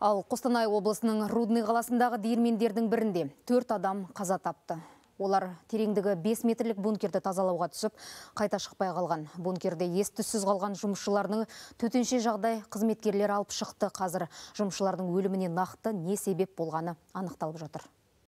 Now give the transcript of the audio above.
Ал Қостанай облысының Рудный қаласындағы диірмендердің бірінде төрт адам қаза тапты. Олар тереңдігі 5 метрлік бункерді тазалауға түсіп, қайта шықпай қалған. Бункерде ес түссіз қалған жұмысшылардың төтенше жағдай қызметкерлер алып шықты. Қазір жұмысшылардың өліміне нақты не себеп болғаны анықталып жатыр.